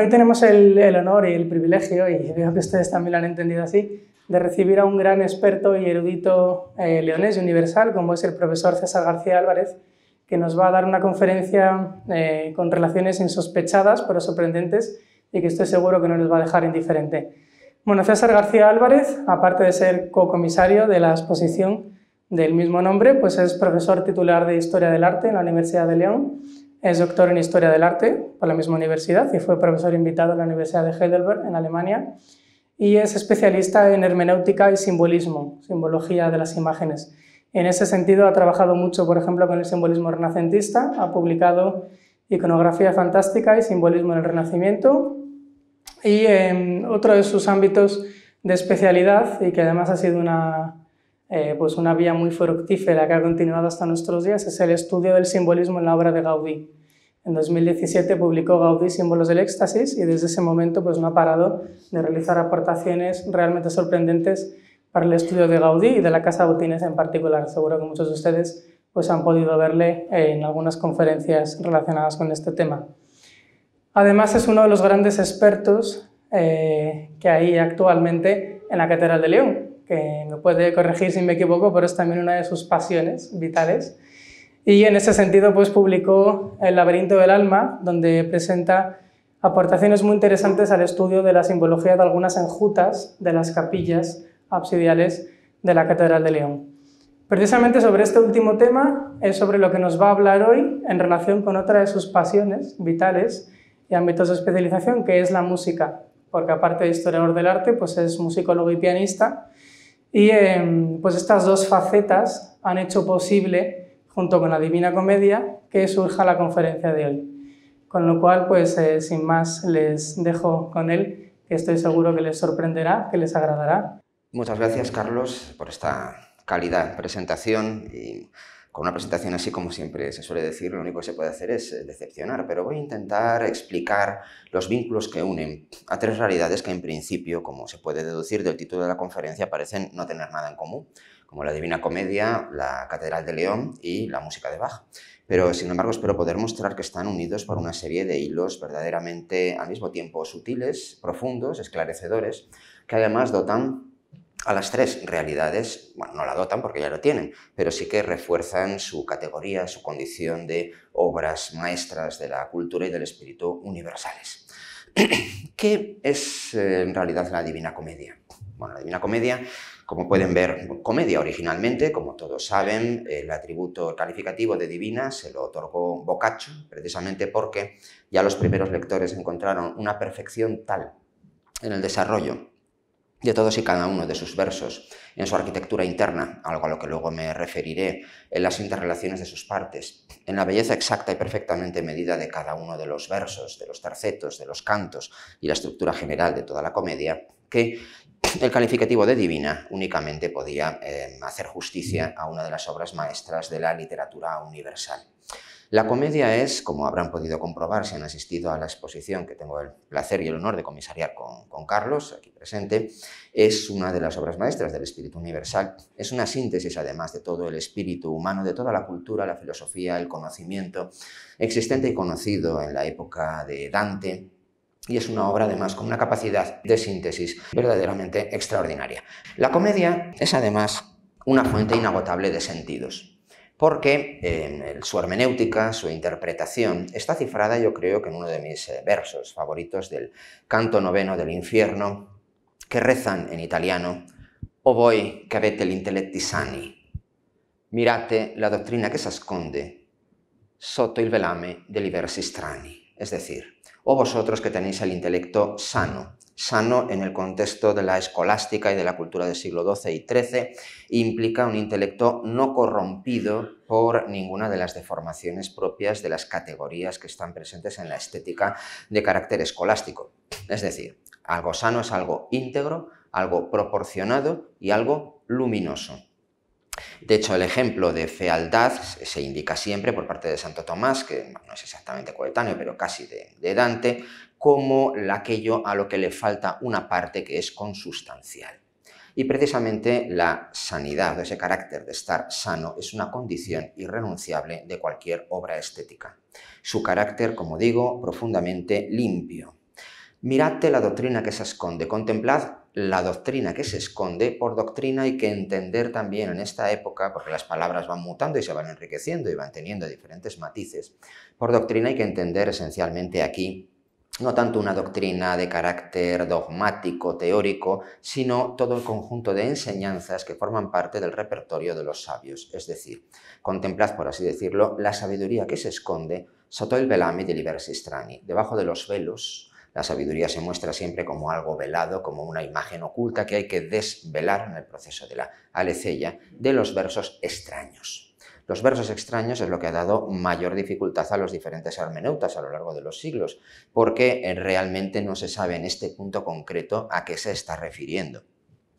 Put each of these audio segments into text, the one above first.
hoy tenemos el, honor y el privilegio, y veo que ustedes también lo han entendido así, de recibir a un gran experto y erudito eh, leonés y universal, como es el profesor César García Álvarez, que nos va a dar una conferencia eh, con relaciones insospechadas, pero sorprendentes, y que estoy seguro que no les va a dejar indiferente. Bueno, César García Álvarez, aparte de ser cocomisario de la exposición del mismo nombre, pues es profesor titular de Historia del Arte en la Universidad de León es doctor en Historia del Arte por la misma universidad y fue profesor invitado en la Universidad de Heidelberg, en Alemania, y es especialista en hermenéutica y simbolismo, simbología de las imágenes. En ese sentido ha trabajado mucho, por ejemplo, con el simbolismo renacentista, ha publicado iconografía fantástica y simbolismo en el Renacimiento. Y otro de sus ámbitos de especialidad, y que además ha sido una, eh, pues una vía muy fructífera que ha continuado hasta nuestros días es el estudio del simbolismo en la obra de Gaudí. En 2017 publicó Gaudí Símbolos del Éxtasis y desde ese momento pues, no ha parado de realizar aportaciones realmente sorprendentes para el estudio de Gaudí y de la Casa Botines en particular. Seguro que muchos de ustedes pues, han podido verle en algunas conferencias relacionadas con este tema. Además es uno de los grandes expertos eh, que hay actualmente en la Catedral de León que me puede corregir si me equivoco, pero es también una de sus pasiones vitales. Y en ese sentido, pues publicó El laberinto del alma, donde presenta aportaciones muy interesantes al estudio de la simbología de algunas enjutas de las capillas absidiales de la Catedral de León. Precisamente sobre este último tema es sobre lo que nos va a hablar hoy en relación con otra de sus pasiones vitales y ámbitos de especialización, que es la música, porque aparte de historiador del arte, pues es musicólogo y pianista y em, pues estas dos facetas han hecho posible, junto con la Divina Comedia, que surja la conferencia de hoy. Con lo cual, pues eh, sin más, les dejo con él, que estoy seguro que les sorprenderá, que les agradará. Muchas gracias, Carlos, por esta calidad presentación con una presentación así, como siempre se suele decir, lo único que se puede hacer es eh, decepcionar, pero voy a intentar explicar los vínculos que unen a tres realidades que en principio, como se puede deducir del título de la conferencia, parecen no tener nada en común, como la Divina Comedia, la Catedral de León y la música de Bach. Pero, sin embargo, espero poder mostrar que están unidos por una serie de hilos verdaderamente al mismo tiempo sutiles, profundos, esclarecedores, que además dotan a las tres realidades, bueno, no la dotan porque ya lo tienen, pero sí que refuerzan su categoría, su condición de obras maestras de la cultura y del espíritu universales. ¿Qué es eh, en realidad la Divina Comedia? Bueno, la Divina Comedia, como pueden ver, comedia originalmente, como todos saben, el atributo calificativo de divina se lo otorgó Boccaccio, precisamente porque ya los primeros lectores encontraron una perfección tal en el desarrollo de todos y cada uno de sus versos, en su arquitectura interna, algo a lo que luego me referiré, en las interrelaciones de sus partes, en la belleza exacta y perfectamente medida de cada uno de los versos, de los tercetos, de los cantos y la estructura general de toda la comedia, que el calificativo de divina únicamente podía eh, hacer justicia a una de las obras maestras de la literatura universal. La comedia es, como habrán podido comprobar si han asistido a la exposición que tengo el placer y el honor de comisariar con, Carlos, aquí presente, es una de las obras maestras del espíritu universal. Es una síntesis, además, de todo el espíritu humano, de toda la cultura, la filosofía, el conocimiento existente y conocido en la época de Dante, y es una obra además con una capacidad de síntesis verdaderamente extraordinaria. La comedia es además una fuente inagotable de sentidos porque su hermenéutica, su interpretación, está cifrada yo creo que en uno de mis eh, versos favoritos del canto noveno del infierno, que rezan en italiano, o voi che avete l'intelletti sani, mirate la doctrina che s'asconde sotto il velame degli versi strani, es decir, o vosotros que tenéis el intelecto sano, sano en el contexto de la escolástica y de la cultura del siglo XII y XIII, implica un intelecto no corrompido por ninguna de las deformaciones propias de las categorías que están presentes en la estética de carácter escolástico. Es decir, algo sano es algo íntegro, algo proporcionado y algo luminoso. De hecho, el ejemplo de fealdad se indica siempre por parte de Santo Tomás, que no es exactamente coetáneo, pero casi de, de Dante, como aquello a lo que le falta una parte que es consustancial. Y precisamente la sanidad, ese carácter de estar sano, es una condición irrenunciable de cualquier obra estética. Su carácter, como digo, profundamente limpio. Miradte la doctrina que se esconde, contemplad la doctrina que se esconde, por doctrina hay que entender también en esta época, porque las palabras van mutando y se van enriqueciendo y van teniendo diferentes matices, por doctrina hay que entender esencialmente aquí no tanto una doctrina de carácter dogmático, teórico, sino todo el conjunto de enseñanzas que forman parte del repertorio de los sabios. Es decir, contemplad, por así decirlo, la sabiduría que se esconde sotto el velame del strani, debajo de los velos. La sabiduría se muestra siempre como algo velado, como una imagen oculta que hay que desvelar en el proceso de la alecella de los versos extraños. Los versos extraños es lo que ha dado mayor dificultad a los diferentes hermeneutas a lo largo de los siglos, porque eh, realmente no se sabe en este punto concreto a qué se está refiriendo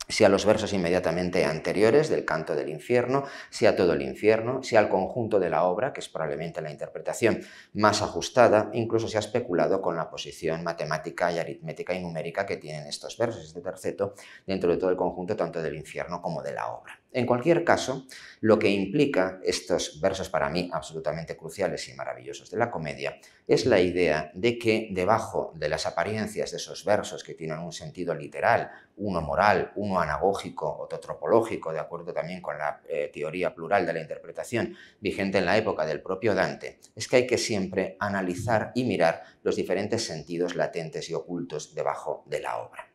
si a los versos inmediatamente anteriores del canto del infierno, si a todo el infierno, si al conjunto de la obra, que es probablemente la interpretación más ajustada, incluso se ha especulado con la posición matemática y aritmética y numérica que tienen estos versos, este terceto, dentro de todo el conjunto tanto del infierno como de la obra. En cualquier caso, lo que implica estos versos para mí absolutamente cruciales y maravillosos de la comedia es la idea de que debajo de las apariencias de esos versos que tienen un sentido literal, uno moral, uno anagógico, otro tropológico, de acuerdo también con la eh, teoría plural de la interpretación vigente en la época del propio Dante, es que hay que siempre analizar y mirar los diferentes sentidos latentes y ocultos debajo de la obra.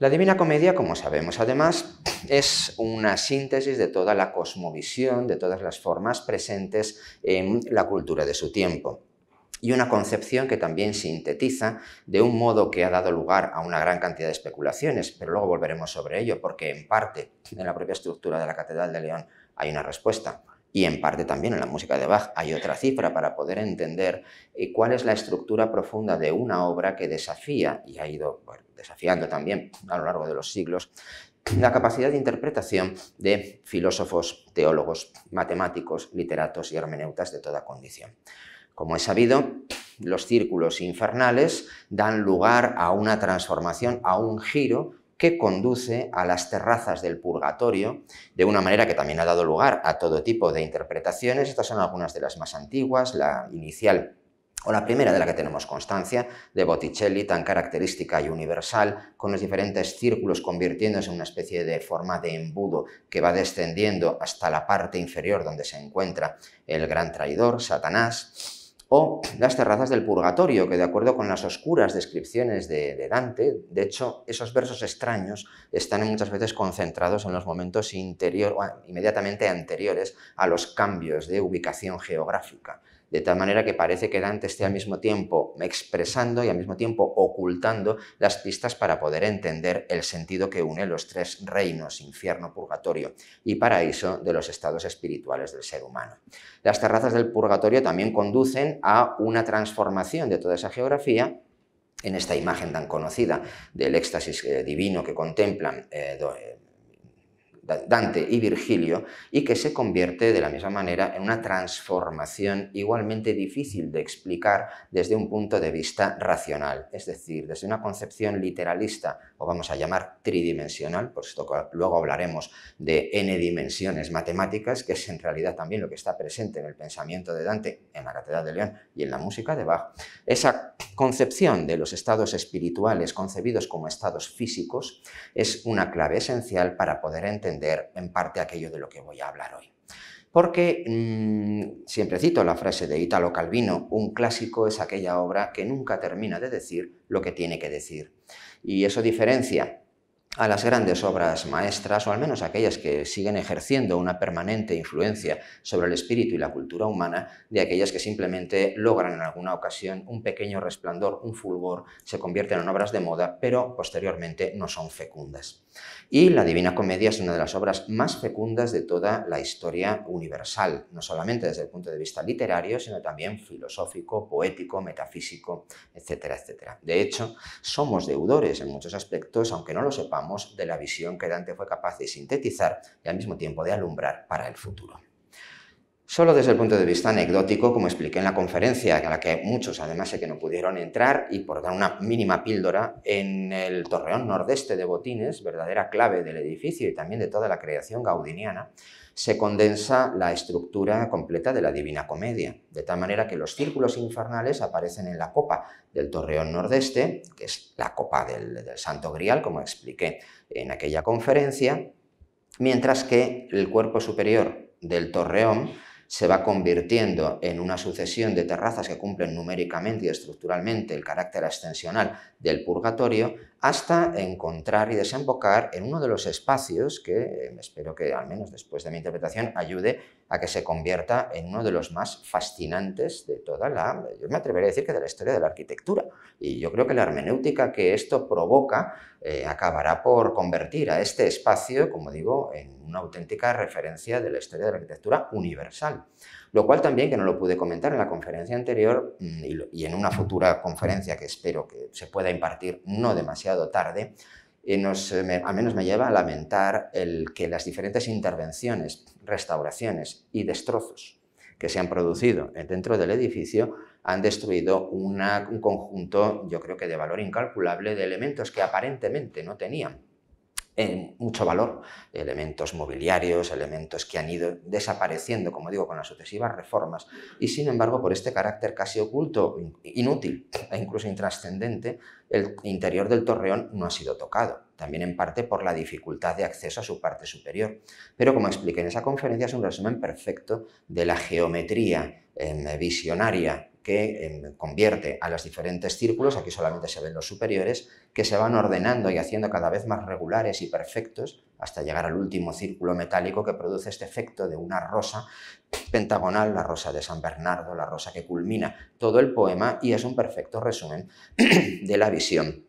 La Divina Comedia, como sabemos además, es una síntesis de toda la cosmovisión, de todas las formas presentes en la cultura de su tiempo y una concepción que también sintetiza de un modo que ha dado lugar a una gran cantidad de especulaciones, pero luego volveremos sobre ello, porque en parte en la propia estructura de la Catedral de León hay una respuesta, y en parte también en la música de Bach hay otra cifra para poder entender eh, cuál es la estructura profunda de una obra que desafía y ha ido bueno, desafiando también a lo largo de los siglos, la capacidad de interpretación de filósofos, teólogos, matemáticos, literatos y hermeneutas de toda condición. Como he sabido, los círculos infernales dan lugar a una transformación, a un giro que conduce a las terrazas del purgatorio de una manera que también ha dado lugar a todo tipo de interpretaciones. Estas son algunas de las más antiguas, la inicial o la primera de la que tenemos constancia, de Botticelli, tan característica y universal, con los diferentes círculos convirtiéndose en una especie de forma de embudo que va descendiendo hasta la parte inferior donde se encuentra el gran traidor, Satanás o las terrazas del purgatorio, que de acuerdo con las oscuras descripciones de, Dante, de hecho, esos versos extraños están muchas veces concentrados en los momentos interior, inmediatamente anteriores a los cambios de ubicación geográfica de tal manera que parece que Dante esté al mismo tiempo expresando y al mismo tiempo ocultando las pistas para poder entender el sentido que une los tres reinos, infierno, purgatorio y paraíso de los estados espirituales del ser humano. Las terrazas del purgatorio también conducen a una transformación de toda esa geografía en esta imagen tan conocida del éxtasis eh, divino que contemplan eh, eh, Dante y Virgilio, y que se convierte de la misma manera en una transformación igualmente difícil de explicar desde un punto de vista racional, es decir, desde una concepción literalista vamos a llamar tridimensional, por esto luego hablaremos de n dimensiones matemáticas, que es en realidad también lo que está presente en el pensamiento de Dante, en la Catedral de León y en la música de Bach, esa concepción de los estados espirituales concebidos como estados físicos es una clave esencial para poder entender en parte aquello de lo que voy a hablar hoy porque mm, siempre cito la frase de Italo Calvino, un clásico es aquella obra que nunca termina de decir lo que tiene que decir y eso diferencia a las grandes obras maestras, o al menos aquellas que siguen ejerciendo una permanente influencia sobre el espíritu y la cultura humana, de aquellas que simplemente logran en alguna ocasión un pequeño resplandor, un fulgor, se convierten en obras de moda, pero posteriormente no son fecundas. Y la Divina Comedia es una de las obras más fecundas de toda la historia universal, no solamente desde el punto de vista literario, sino también filosófico, poético, metafísico, etcétera, etcétera. De hecho, somos deudores en muchos aspectos, aunque no lo sepamos, de la visión que Dante fue capaz de sintetizar y al mismo tiempo de alumbrar para el futuro. Solo desde el punto de vista anecdótico, como expliqué en la conferencia, a la que muchos además sé que no pudieron entrar, y por dar una mínima píldora, en el torreón nordeste de Botines, verdadera clave del edificio y también de toda la creación gaudiniana, se condensa la estructura completa de la Divina Comedia, de tal manera que los círculos infernales aparecen en la copa del torreón nordeste, que es la copa del, del Santo Grial, como expliqué en aquella conferencia, mientras que el cuerpo superior del torreón se va convirtiendo en una sucesión de terrazas que cumplen numéricamente y estructuralmente el carácter ascensional del purgatorio, hasta encontrar y desembocar en uno de los espacios que eh, espero que al menos después de mi interpretación ayude a que se convierta en uno de los más fascinantes de toda la, yo me atrevería a decir que de la historia de la arquitectura. Y yo creo que la hermenéutica que esto provoca eh, acabará por convertir a este espacio, como digo, en una auténtica referencia de la historia de la arquitectura universal. Lo cual también, que no lo pude comentar en la conferencia anterior mm, y en una futura conferencia que espero que se pueda impartir no demasiado tarde, eh, nos, eh, al menos me lleva a lamentar el que las diferentes intervenciones, restauraciones y destrozos que se han producido dentro del edificio han destruido un conjunto, yo creo que de valor incalculable, de elementos que aparentemente no tenían en eh, mucho valor, elementos mobiliarios, elementos que han ido desapareciendo, como digo, con las sucesivas reformas, y sin embargo, por este carácter casi oculto, inútil e incluso intrascendente, el interior del torreón no ha sido tocado, también en parte por la dificultad de acceso a su parte superior. Pero como expliqué en esa conferencia, es un resumen perfecto de la geometría eh, visionaria que em, convierte a los diferentes círculos, aquí solamente se ven los superiores, que se van ordenando y haciendo cada vez más regulares y perfectos hasta llegar al último círculo metálico que produce este efecto de una rosa pentagonal, la rosa de San Bernardo, la rosa que culmina todo el poema y es un perfecto resumen de la visión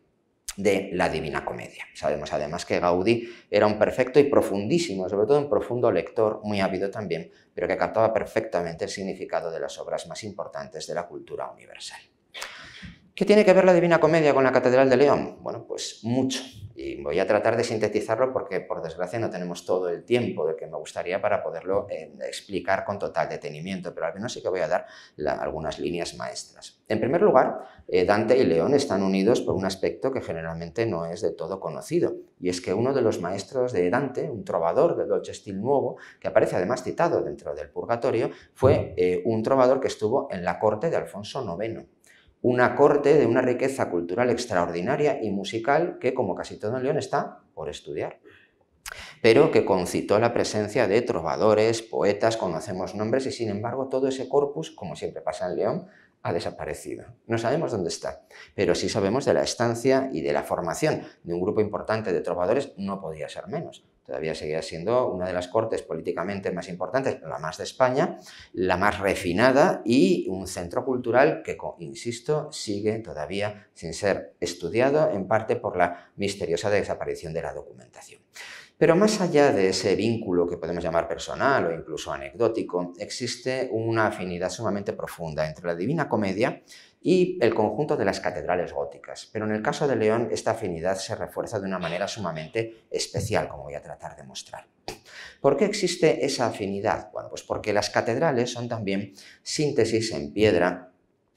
de la Divina Comedia. Sabemos además que Gaudí era un perfecto y profundísimo, sobre todo un profundo lector, muy ávido también, pero que captaba perfectamente el significado de las obras más importantes de la cultura universal. ¿Qué tiene que ver la Divina Comedia con la Catedral de León? Bueno, pues mucho. Y voy a tratar de sintetizarlo porque, por desgracia, no tenemos todo el tiempo del que me gustaría para poderlo eh, explicar con total detenimiento, pero al menos sí que voy a dar algunas líneas maestras. En primer lugar, eh, Dante y León están unidos por un aspecto que generalmente no es de todo conocido, y es que uno de los maestros de Dante, un trovador del Dolce Stil Nuevo, que aparece además citado dentro del Purgatorio, fue eh, un trovador que estuvo en la corte de Alfonso IX una corte de una riqueza cultural extraordinaria y musical que, como casi todo en León, está por estudiar pero que concitó la presencia de trovadores, poetas, conocemos nombres y sin embargo todo ese corpus, como siempre pasa en León, ha desaparecido. No sabemos dónde está, pero sí sabemos de la estancia y de la formación de un grupo importante de trovadores, no podía ser menos todavía seguía siendo una de las cortes políticamente más importantes, la más de España, la más refinada y un centro cultural que, insisto, sigue todavía sin ser estudiado, en parte por la misteriosa desaparición de la documentación. Pero más allá de ese vínculo que podemos llamar personal o incluso anecdótico, existe una afinidad sumamente profunda entre la Divina Comedia y el conjunto de las catedrales góticas. Pero en el caso de León, esta afinidad se refuerza de una manera sumamente especial, como voy a tratar de mostrar. ¿Por qué existe esa afinidad? Bueno, pues porque las catedrales son también síntesis en piedra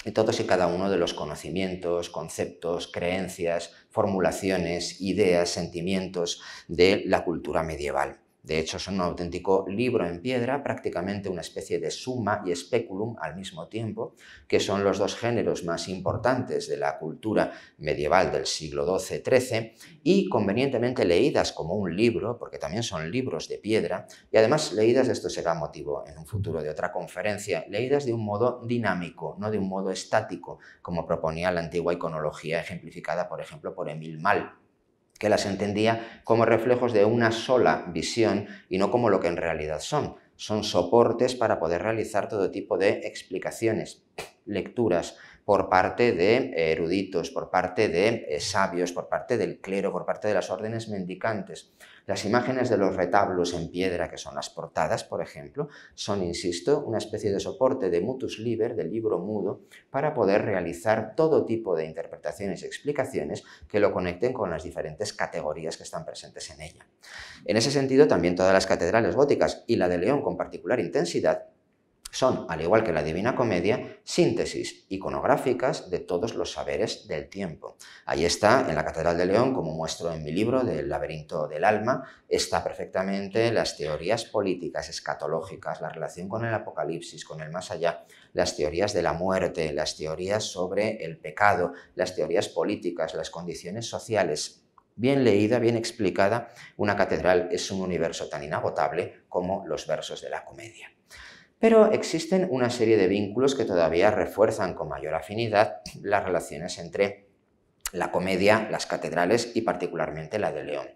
de todos y cada uno de los conocimientos, conceptos, creencias, formulaciones, ideas, sentimientos de la cultura medieval. De hecho, son un auténtico libro en piedra, prácticamente una especie de suma y speculum al mismo tiempo, que son los dos géneros más importantes de la cultura medieval del siglo XII-XIII y convenientemente leídas como un libro, porque también son libros de piedra, y además leídas, esto será motivo en un futuro de otra conferencia, leídas de un modo dinámico, no de un modo estático, como proponía la antigua iconología ejemplificada, por ejemplo, por Emil Mal que las entendía como reflejos de una sola visión y no como lo que en realidad son. Son soportes para poder realizar todo tipo de explicaciones, lecturas por parte de eruditos, por parte de eh, sabios, por parte del clero, por parte de las órdenes mendicantes. Las imágenes de los retablos en piedra, que son las portadas, por ejemplo, son, insisto, una especie de soporte de mutus liber, del libro mudo, para poder realizar todo tipo de interpretaciones y explicaciones que lo conecten con las diferentes categorías que están presentes en ella. En ese sentido, también todas las catedrales góticas y la de León con particular intensidad son, al igual que la Divina Comedia, síntesis iconográficas de todos los saberes del tiempo. Ahí está, en la Catedral de León, como muestro en mi libro del laberinto del alma, está perfectamente las teorías políticas, escatológicas, la relación con el apocalipsis, con el más allá, las teorías de la muerte, las teorías sobre el pecado, las teorías políticas, las condiciones sociales, bien leída, bien explicada, una catedral es un universo tan inagotable como los versos de la comedia pero existen una serie de vínculos que todavía refuerzan con mayor afinidad las relaciones entre la comedia, las catedrales y particularmente la de León.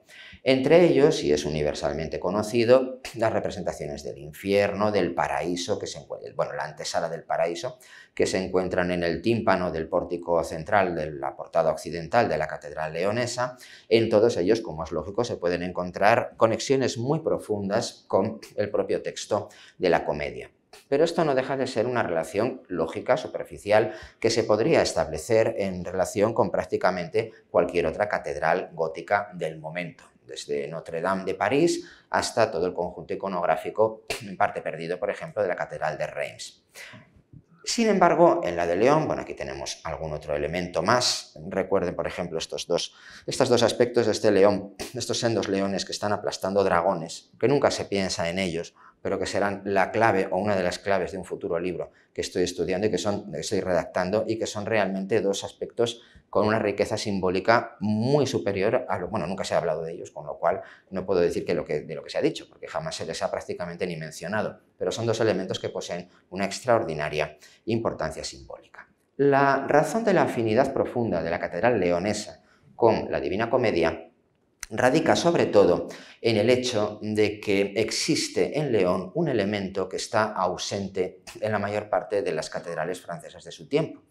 Entre ellos, y es universalmente conocido, las representaciones del infierno, del paraíso, que se bueno, la antesala del paraíso, que se encuentran en el tímpano del pórtico central de la portada occidental de la Catedral Leonesa. En todos ellos, como es lógico, se pueden encontrar conexiones muy profundas con el propio texto de la comedia. Pero esto no deja de ser una relación lógica, superficial, que se podría establecer en relación con prácticamente cualquier otra catedral gótica del momento desde Notre Dame de París hasta todo el conjunto iconográfico, en parte perdido, por ejemplo, de la Catedral de Reims. Sin embargo, en la de León, bueno, aquí tenemos algún otro elemento más. Recuerden, por ejemplo, estos dos, estos dos aspectos de este león, estos sendos leones que están aplastando dragones, que nunca se piensa en ellos, pero que serán la clave o una de las claves de un futuro libro que estoy estudiando y que, estoy redactando y que son realmente dos aspectos con una riqueza simbólica muy superior a lo... Bueno, nunca se ha hablado de ellos, con lo cual no puedo decir que de lo que se ha dicho, porque jamás se les ha prácticamente ni mencionado, pero son dos elementos que poseen una extraordinaria importancia simbólica. La razón de la afinidad profunda de la Catedral leonesa con la Divina Comedia radica sobre todo en el hecho de que existe en León un elemento que está ausente en la mayor parte de las catedrales francesas de su tiempo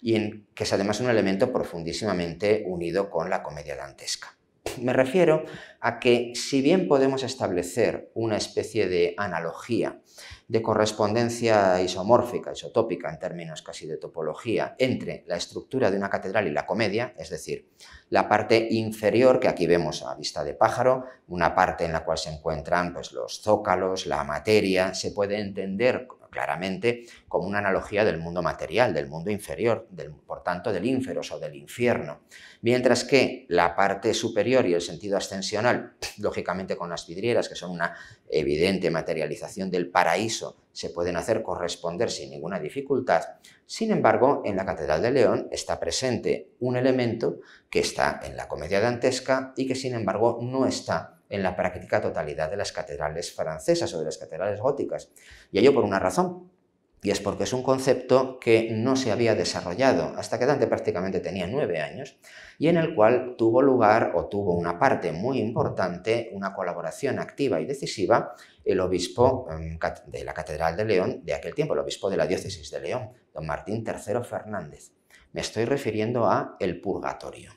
y en, que es además un elemento profundísimamente unido con la comedia dantesca. Me refiero a que si bien podemos establecer una especie de analogía de correspondencia isomórfica, isotópica en términos casi de topología, entre la estructura de una catedral y la comedia, es decir, la parte inferior que aquí vemos a vista de pájaro, una parte en la cual se encuentran pues, los zócalos, la materia, se puede entender claramente como una analogía del mundo material, del mundo inferior, por tanto del ínferos o del infierno. Mientras que la parte superior y el sentido ascensional, lógicamente con las vidrieras, que son una evidente materialización del paraíso, se pueden hacer corresponder sin ninguna dificultad. Sin embargo, en la Catedral de León está presente un elemento que está en la comedia dantesca y que sin embargo no está en la práctica totalidad de las catedrales francesas o de las catedrales góticas. Y ello por una razón, y es porque es un concepto que no se había desarrollado hasta que Dante prácticamente tenía nueve años y en el cual tuvo lugar o tuvo una parte muy importante, una colaboración activa y decisiva, el obispo em, de la Catedral de León de aquel tiempo, el obispo de la diócesis de León, don Martín III Fernández. Me estoy refiriendo a el purgatorio.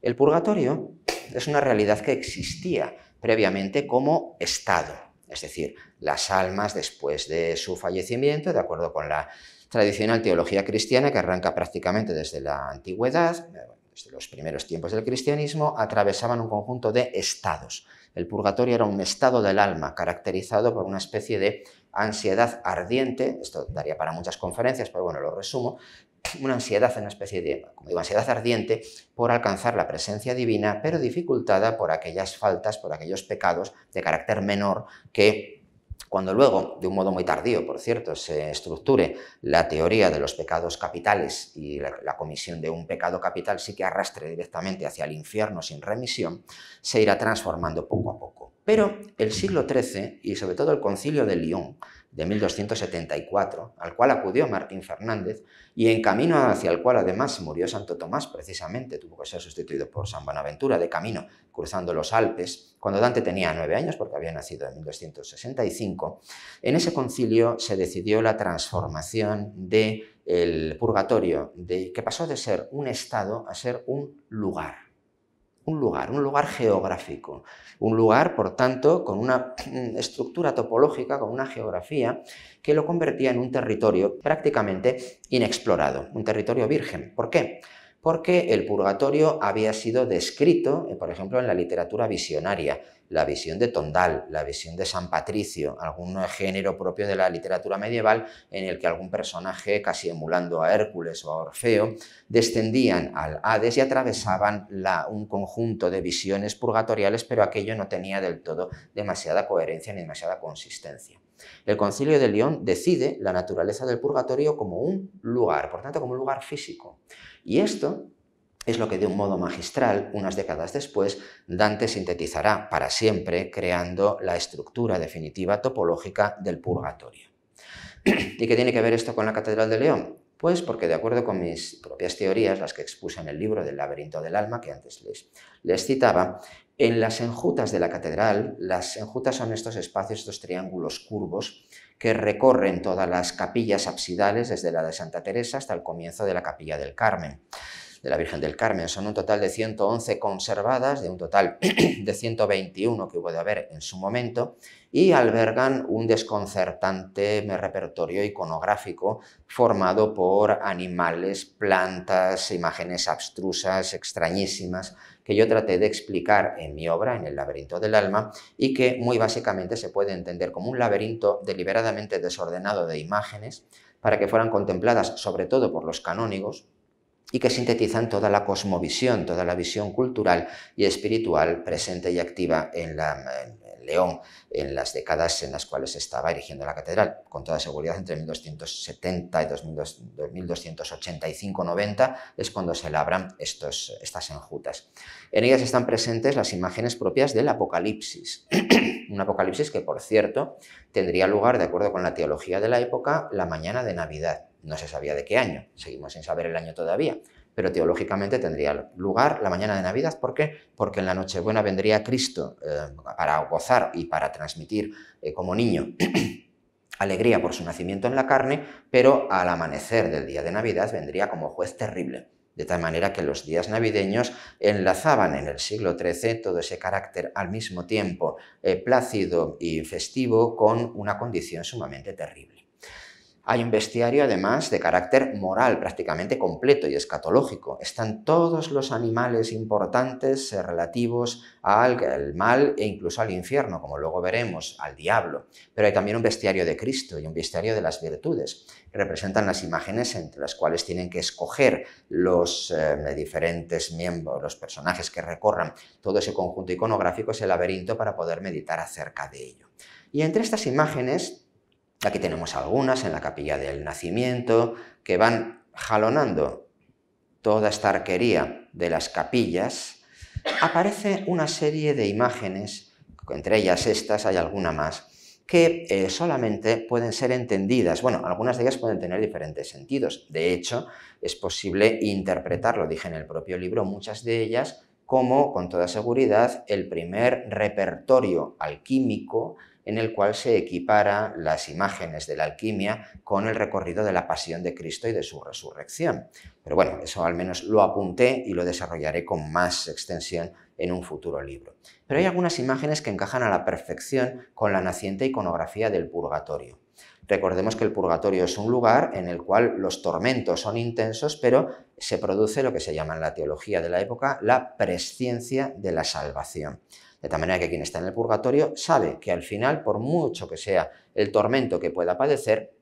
El purgatorio es una realidad que existía previamente como estado, es decir, las almas después de su fallecimiento, de acuerdo con la tradicional teología cristiana que arranca prácticamente desde la antigüedad, eh, desde los primeros tiempos del cristianismo, atravesaban un conjunto de estados. El purgatorio era un estado del alma caracterizado por una especie de ansiedad ardiente, esto daría para muchas conferencias, pero bueno, lo resumo, una ansiedad, una especie de como ansiedad ardiente por alcanzar la presencia divina, pero dificultada por aquellas faltas, por aquellos pecados de carácter menor que cuando luego, de un modo muy tardío, por cierto, se estructure la teoría de los pecados capitales y la, la, comisión de un pecado capital sí que arrastre directamente hacia el infierno sin remisión, se irá transformando poco a poco. Pero el siglo XIII y sobre todo el concilio de Lyon de 1274, al cual acudió Martín Fernández y en camino hacia el cual además murió Santo Tomás, precisamente tuvo que ser sustituido por San Buenaventura de camino cruzando los Alpes, cuando Dante tenía nueve años porque había nacido en 1265, en ese concilio se decidió la transformación del purgatorio, de, que pasó de ser un estado a ser un lugar un lugar, un lugar geográfico, un lugar, por tanto, con una estructura topológica, con una geografía que lo convertía en un territorio prácticamente inexplorado, un territorio virgen. ¿Por qué? Porque el purgatorio había sido descrito, eh, por ejemplo, en la literatura visionaria, la visión de Tondal, la visión de San Patricio, algún género propio de la literatura medieval en el que algún personaje, casi emulando a Hércules o a Orfeo, descendían al Hades y atravesaban la, un conjunto de visiones purgatoriales, pero aquello no tenía del todo demasiada coherencia ni demasiada consistencia. El concilio de León decide la naturaleza del purgatorio como un lugar, por tanto como un lugar físico. Y esto es lo que de un modo magistral, unas décadas después, Dante sintetizará para siempre creando la estructura definitiva topológica del purgatorio. ¿Y qué tiene que ver esto con la Catedral de León? Pues porque de acuerdo con mis propias teorías, las que expuse en el libro del laberinto del alma que antes les, les citaba, en las enjutas de la catedral, las enjutas son estos espacios, estos triángulos curvos que recorren todas las capillas absidales desde la de Santa Teresa hasta el comienzo de la capilla del Carmen de la Virgen del Carmen. Son un total de 111 conservadas, de un total de 121 que hubo de haber en su momento, y albergan un desconcertante repertorio iconográfico formado por animales, plantas, imágenes abstrusas, extrañísimas, que yo traté de explicar en mi obra, en el laberinto del alma, y que muy básicamente se puede entender como un laberinto deliberadamente desordenado de imágenes para que fueran contempladas sobre todo por los canónigos, y que sintetizan toda la cosmovisión, toda la visión cultural y espiritual presente y activa en, la, León en las décadas en las cuales estaba erigiendo la catedral. Con toda seguridad, entre 1270 y 1285 90 es cuando se labran estas enjutas. En ellas están presentes las imágenes propias del Apocalipsis. un apocalipsis que, por cierto, tendría lugar, de acuerdo con la teología de la época, la mañana de Navidad no se sabía de qué año, seguimos sin saber el año todavía, pero teológicamente tendría lugar la mañana de Navidad. ¿Por qué? Porque en la Nochebuena vendría Cristo eh, para gozar y para transmitir eh, como niño alegría por su nacimiento en la carne, pero al amanecer del día de Navidad vendría como juez terrible. De tal manera que los días navideños enlazaban en el siglo XIII todo ese carácter al mismo tiempo eh, plácido y festivo con una condición sumamente terrible. Hay un bestiario además de carácter moral prácticamente completo y escatológico. Están todos los animales importantes eh, relativos al mal e incluso al infierno, como luego veremos, al diablo. Pero hay también un bestiario de Cristo y un bestiario de las virtudes, que representan las imágenes entre las cuales tienen que escoger los eh, diferentes miembros, los personajes que recorran todo ese conjunto iconográfico, ese laberinto, para poder meditar acerca de ello. Y entre estas imágenes Aquí tenemos algunas en la capilla del nacimiento que van jalonando toda esta arquería de las capillas. Aparece una serie de imágenes, entre ellas estas, hay alguna más, que eh, solamente pueden ser entendidas. Bueno, algunas de ellas pueden tener diferentes sentidos. De hecho, es posible interpretar, lo dije en el propio libro, muchas de ellas como, con toda seguridad, el primer repertorio alquímico en el cual se equipara las imágenes de la alquimia con el recorrido de la pasión de Cristo y de su resurrección. Pero bueno, eso al menos lo apunté y lo desarrollaré con más extensión en un futuro libro. Pero hay algunas imágenes que encajan a la perfección con la naciente iconografía del purgatorio. Recordemos que el purgatorio es un lugar en el cual los tormentos son intensos, pero se produce lo que se llama en la teología de la época la presciencia de la salvación. De tal manera que quien está en el purgatorio sabe que al final, por mucho que sea el tormento que pueda padecer,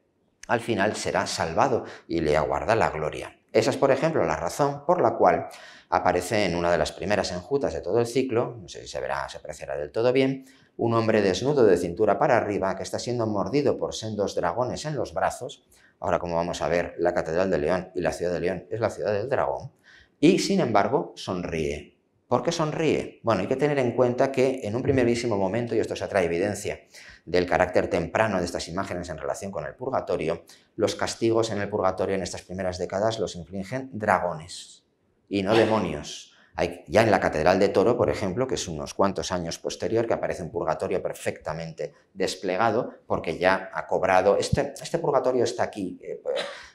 al final será salvado y le aguarda la gloria. Esa es, por ejemplo, la razón por la cual aparece en una de las primeras enjutas de todo el ciclo, no sé si se verá, se apreciará del todo bien, un hombre desnudo de cintura para arriba que está siendo mordido por sendos dragones en los brazos. Ahora, como vamos a ver, la Catedral de León y la Ciudad de León es la Ciudad del Dragón. Y, sin embargo, sonríe. ¿Por qué sonríe? Bueno, hay que tener en cuenta que en un primerísimo momento, y esto se trae evidencia del carácter temprano de estas imágenes en relación con el purgatorio, los castigos en el purgatorio en estas primeras décadas los infligen dragones y no demonios. Hay, ya en la Catedral de Toro, por ejemplo, que es unos cuantos años posterior, que aparece un purgatorio perfectamente desplegado, porque ya ha cobrado, este, este purgatorio está aquí, eh,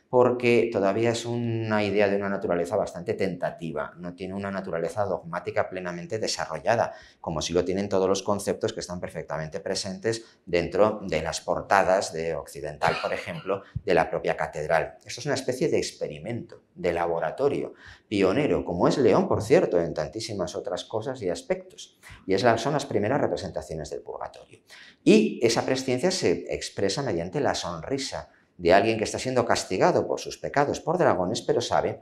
porque todavía es una idea de una naturaleza bastante tentativa, no tiene una naturaleza dogmática plenamente desarrollada, como si lo tienen todos los conceptos que están perfectamente presentes dentro de las portadas de Occidental, por ejemplo, de la propia catedral. Esto es una especie de experimento, de laboratorio, pionero, como es León, por cierto, en tantísimas otras cosas y aspectos. Y es son las primeras representaciones del purgatorio. Y esa presciencia se expresa mediante la sonrisa, de alguien que está siendo castigado por sus pecados por dragones, pero sabe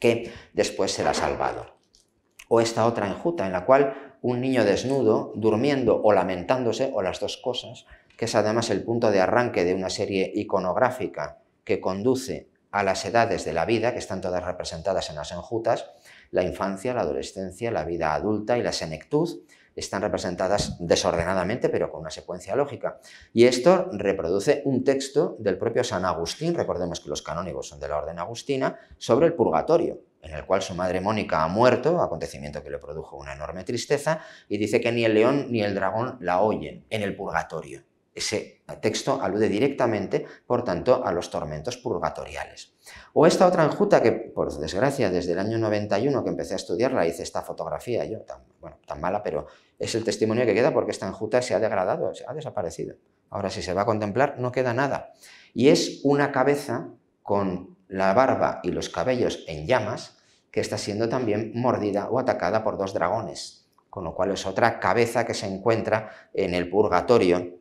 que después será salvado. O esta otra enjuta en la cual un niño desnudo, durmiendo o lamentándose, o las dos cosas, que es además el punto de arranque de una serie iconográfica que conduce a las edades de la vida, que están todas representadas en las enjutas, la infancia, la adolescencia, la vida adulta y la senectud, están representadas desordenadamente, pero con una secuencia lógica. Y esto reproduce un texto del propio San Agustín, recordemos que los canónigos son de la orden agustina, sobre el purgatorio, en el cual su madre Mónica ha muerto, acontecimiento que le produjo una enorme tristeza, y dice que ni el león ni el dragón la oyen en el purgatorio. Ese texto alude directamente, por tanto, a los tormentos purgatoriales. O esta otra enjuta que, por desgracia, desde el año 91 que empecé a estudiarla, hice esta fotografía, yo bueno, tan mala, pero es el testimonio que queda porque esta enjuta se ha degradado, se ha desaparecido. Ahora, si se va a contemplar, no queda nada. Y es una cabeza con la barba y los cabellos en llamas que está siendo también mordida o atacada por dos dragones, con lo cual es otra cabeza que se encuentra en el purgatorio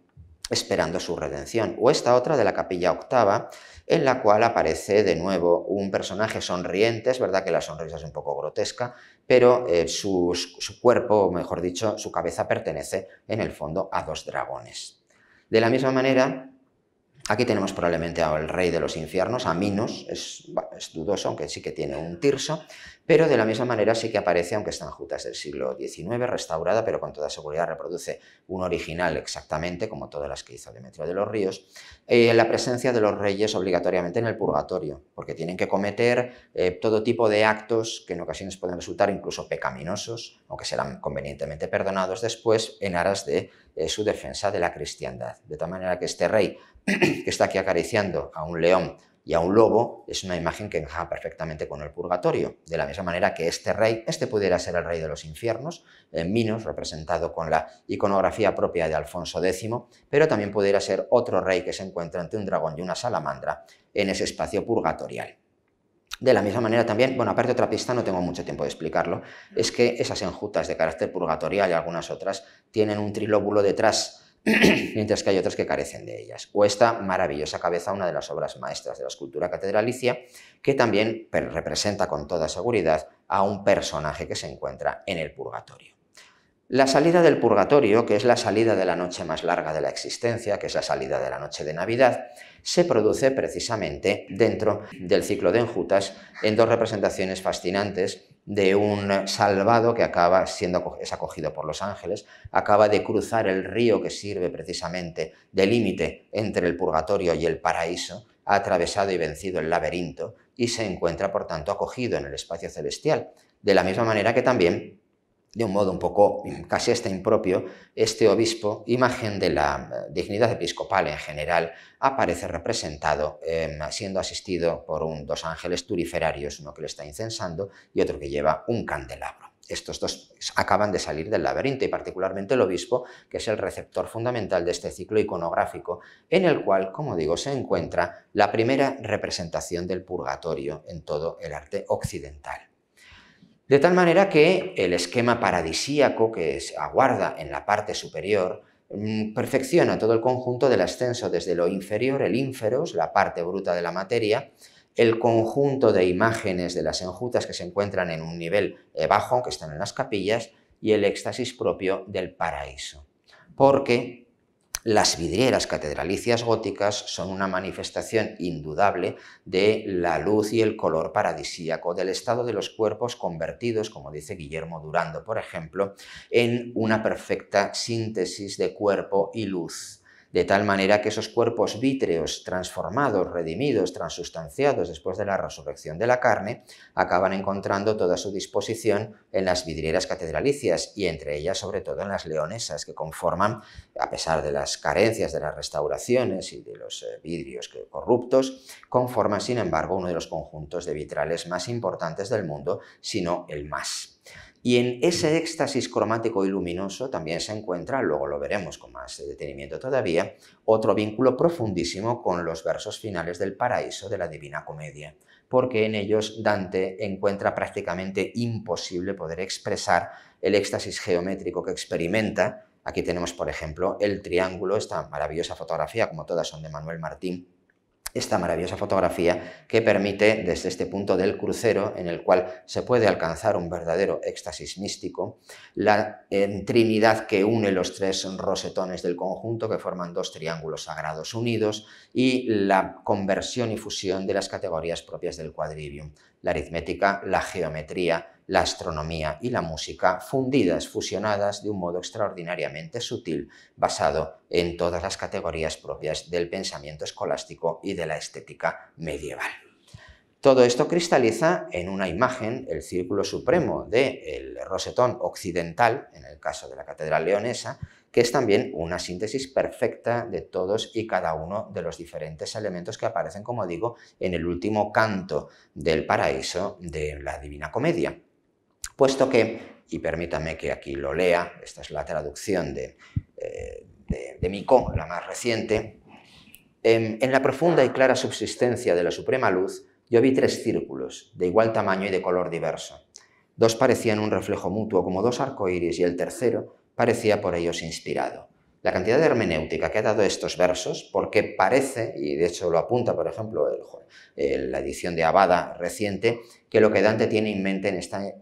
esperando su redención. O esta otra de la capilla octava, en la cual aparece de nuevo un personaje sonriente, es verdad que la sonrisa es un poco grotesca, pero eh, su, su cuerpo, mejor dicho, su cabeza pertenece en el fondo a dos dragones. De la misma manera, Aquí tenemos probablemente al rey de los infiernos, a Minos, es, dudoso, aunque sí que tiene un tirso, pero de la misma manera sí que aparece, aunque está en Jutas del siglo XIX, restaurada, pero con toda seguridad reproduce un original exactamente, como todas las que hizo Demetrio de los Ríos, eh, la presencia de los reyes obligatoriamente en el purgatorio, porque tienen que cometer eh, todo tipo de actos que en ocasiones pueden resultar incluso pecaminosos, aunque serán convenientemente perdonados después en aras de eh, su defensa de la cristiandad. De tal manera que este rey que está aquí acariciando a un león y a un lobo, es una imagen que encaja perfectamente con el purgatorio. De la misma manera que este rey, este pudiera ser el rey de los infiernos, en Minos, representado con la iconografía propia de Alfonso X, pero también pudiera ser otro rey que se encuentra ante un dragón y una salamandra en ese espacio purgatorial. De la misma manera también, bueno, aparte otra pista, no tengo mucho tiempo de explicarlo, es que esas enjutas de carácter purgatorial y algunas otras tienen un trilóbulo detrás mientras que hay otras que carecen de ellas. O esta maravillosa cabeza, una de las obras maestras de la escultura catedralicia, que también representa con toda seguridad a un personaje que se encuentra en el purgatorio. La salida del purgatorio, que es la salida de la noche más larga de la existencia, que es la salida de la noche de Navidad, se produce precisamente dentro del ciclo de enjutas en dos representaciones fascinantes de un salvado que acaba siendo es acogido por los ángeles, acaba de cruzar el río que sirve precisamente de límite entre el purgatorio y el paraíso, ha atravesado y vencido el laberinto y se encuentra por tanto acogido en el espacio celestial, de la misma manera que también de un modo un poco mm, casi hasta impropio, este obispo, imagen de la eh, dignidad episcopal en general, aparece representado em, siendo asistido por dos ángeles turiferarios, uno que le está incensando y otro que lleva un candelabro. Estos dos acaban de salir del laberinto y particularmente el obispo, que es el receptor fundamental de este ciclo iconográfico, en el cual, como digo, se encuentra la primera representación del purgatorio en todo el arte occidental. De tal manera que el esquema paradisíaco que se aguarda en la parte superior mm, perfecciona todo el conjunto del ascenso desde lo inferior, el ínferos, la parte bruta de la materia, el conjunto de imágenes de las enjutas que se encuentran en un nivel eh, bajo, que están en las capillas, y el éxtasis propio del paraíso. Porque las vidrieras catedralicias góticas son una manifestación indudable de la luz y el color paradisíaco, del estado de los cuerpos convertidos, como dice Guillermo Durando, por ejemplo, en una perfecta síntesis de cuerpo y luz de tal manera que esos cuerpos vítreos transformados, redimidos, transustanciados después de la resurrección de la carne, acaban encontrando toda su disposición en las vidrieras catedralicias y entre ellas sobre todo en las leonesas que conforman, a pesar de las carencias de las restauraciones y de los eh, vidrios corruptos, conforman sin embargo uno de los conjuntos de vitrales más importantes del mundo, sino el más. Y en ese éxtasis cromático y luminoso también se encuentra, luego lo veremos con más detenimiento todavía, otro vínculo profundísimo con los versos finales del paraíso de la Divina Comedia, porque en ellos Dante encuentra prácticamente imposible poder expresar el éxtasis geométrico que experimenta. Aquí tenemos, por ejemplo, el triángulo, esta maravillosa fotografía, como todas son de Manuel Martín, esta maravillosa fotografía que permite desde este punto del crucero en el cual se puede alcanzar un verdadero éxtasis místico, la trinidad que une los tres rosetones del conjunto que forman dos triángulos sagrados unidos y la conversión y fusión de las categorías propias del quadrivium, la aritmética, la geometría, la astronomía y la música fundidas, fusionadas de un modo extraordinariamente sutil, basado en todas las categorías propias del pensamiento escolástico y de la estética medieval. Todo esto cristaliza en una imagen, el círculo supremo del rosetón occidental, en el caso de la Catedral Leonesa, que es también una síntesis perfecta de todos y cada uno de los diferentes elementos que aparecen, como digo, en el último canto del paraíso de la Divina Comedia puesto que, y permítame que aquí lo lea, esta es la traducción de, eh, la más reciente, em, en, la profunda y clara subsistencia de la suprema luz, yo vi tres círculos, de igual tamaño y de color diverso. Dos parecían un reflejo mutuo como dos arcoíris y el tercero parecía por ellos inspirado. La cantidad de hermenéutica que ha dado estos versos, porque parece, y de hecho lo apunta, por ejemplo, la edición de Abada reciente, que lo que Dante tiene en mente en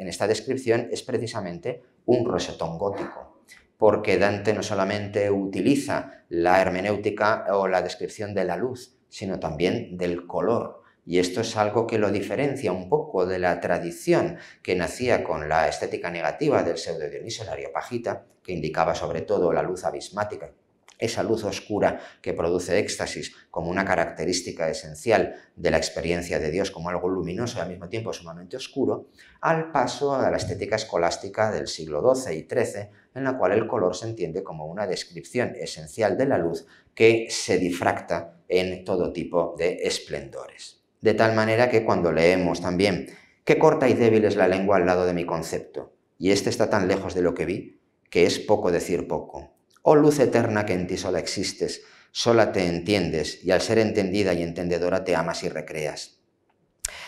esta, descripción es precisamente un rosetón gótico, porque Dante no solamente utiliza la hermenéutica o la descripción de la luz, sino también del color. Y esto es algo que lo diferencia un poco de la tradición que nacía con la estética negativa del pseudo Dionisio Areopagita, que indicaba sobre todo la luz abismática esa luz oscura que produce éxtasis como una característica esencial de la experiencia de Dios como algo luminoso y al mismo tiempo sumamente oscuro, al paso a la estética escolástica del siglo XII y XIII, en la cual el color se entiende como una descripción esencial de la luz que se difracta en todo tipo de esplendores. De tal manera que cuando leemos también qué corta y débil es la lengua al lado de mi concepto, y este está tan lejos de lo que vi, que es poco decir poco, Oh luz eterna que en ti sola existes, sola te entiendes y al ser entendida y entendedora te amas y recreas.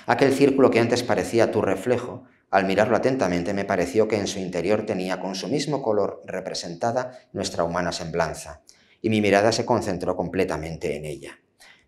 Aquel círculo que antes parecía tu reflejo, al mirarlo atentamente me pareció que en su interior tenía con su mismo color representada nuestra humana semblanza, y mi mirada se concentró completamente en ella.